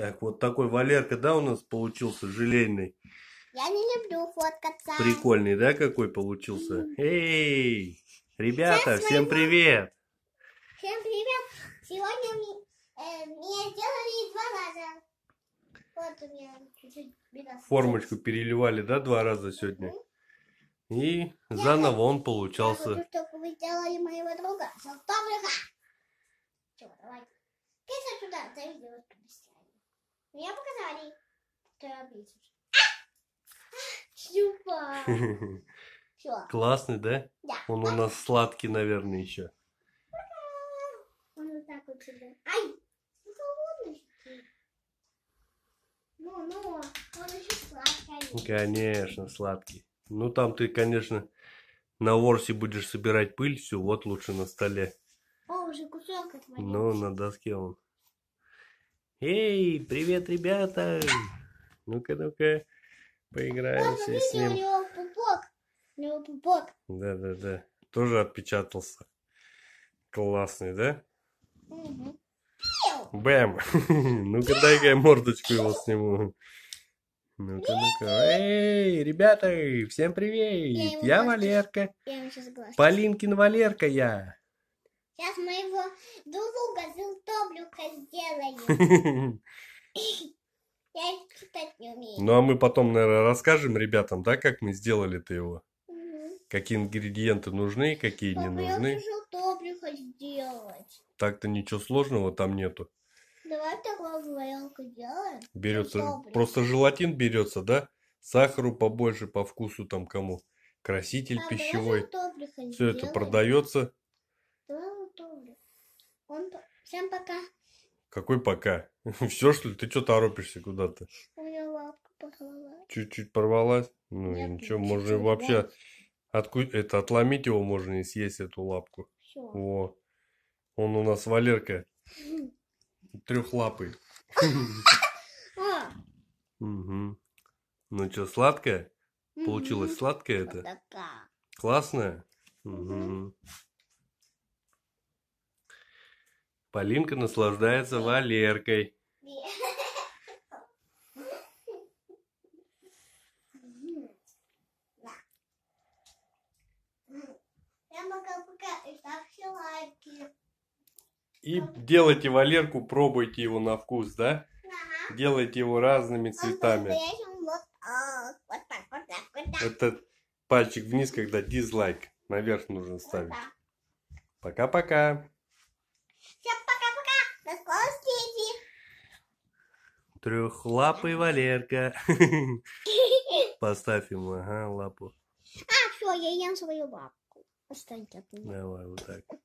Так, вот такой Валерка, да, у нас получился желейный? Я не люблю фоткаться. Прикольный, да, какой получился? Эй, ребята, Сейчас всем привет! Всем привет! Сегодня мне, э, мне сделали два раза. Вот у меня чуть-чуть Формочку переливали, да, два раза сегодня? И я заново он получался. Я хочу, чтобы вы сделали моего друга с автографа. Все, давай. Пицца туда, заведи вот мне показали. Ты обидишь. Шлюпа. А! Классный, да? Да. Он у нас сладкий, наверное, еще. Он вот так вот сюда. Ай! Ну, ну, ну, конечно, сладкий. Ну, там ты, конечно, на ворсе будешь собирать пыль всю, вот лучше на столе. О, уже кусок отвалился. Ну, на доске он. Эй, привет, ребята! Ну-ка, ну-ка, поиграемся Папа, с ним. У него пупок. У него пупок. Да-да-да, тоже отпечатался. Классный, да? Угу. Бэм! Ну-ка, дай-ка я мордочку его сниму. Ну-ка, ну-ка. Эй, ребята, всем привет! Я, я Валерка. Я Полинкин Валерка я. Сейчас моего друга затоплю Я читать не умею. Ну а мы потом, наверное, расскажем ребятам, да, как мы сделали-то его. Угу. Какие ингредиенты нужны, какие Папа, не нужны. Я хочу сделать. Так-то ничего сложного там нету. Давай такую варелку делаем. Берется, просто желатин берется, да? Сахару побольше, по вкусу там кому. Краситель а, пищевой. Все это продается. Давай Он... Всем пока. Какой пока? Все, что ли? Ты что торопишься куда-то? У меня лапка порвалась. Чуть-чуть порвалась? Ну и ничего, можно вообще... Отку... Это отломить его можно и съесть эту лапку. Все. Во, он у нас Валерка. Трехлапый. Угу. А! Ну что, сладкое? Получилось сладкое это? Классное? Угу. Полинка наслаждается Валеркой. И делайте Валерку, пробуйте его на вкус, да? Ага. Делайте его разными а цветами. Этот пальчик вниз, когда дизлайк. Наверх нужно ставить. Пока-пока. Трехлапый Валерка. Поставь ему, ага, лапу. А, все, я ем свою лапку. Отстаньте от меня. Давай, вот так.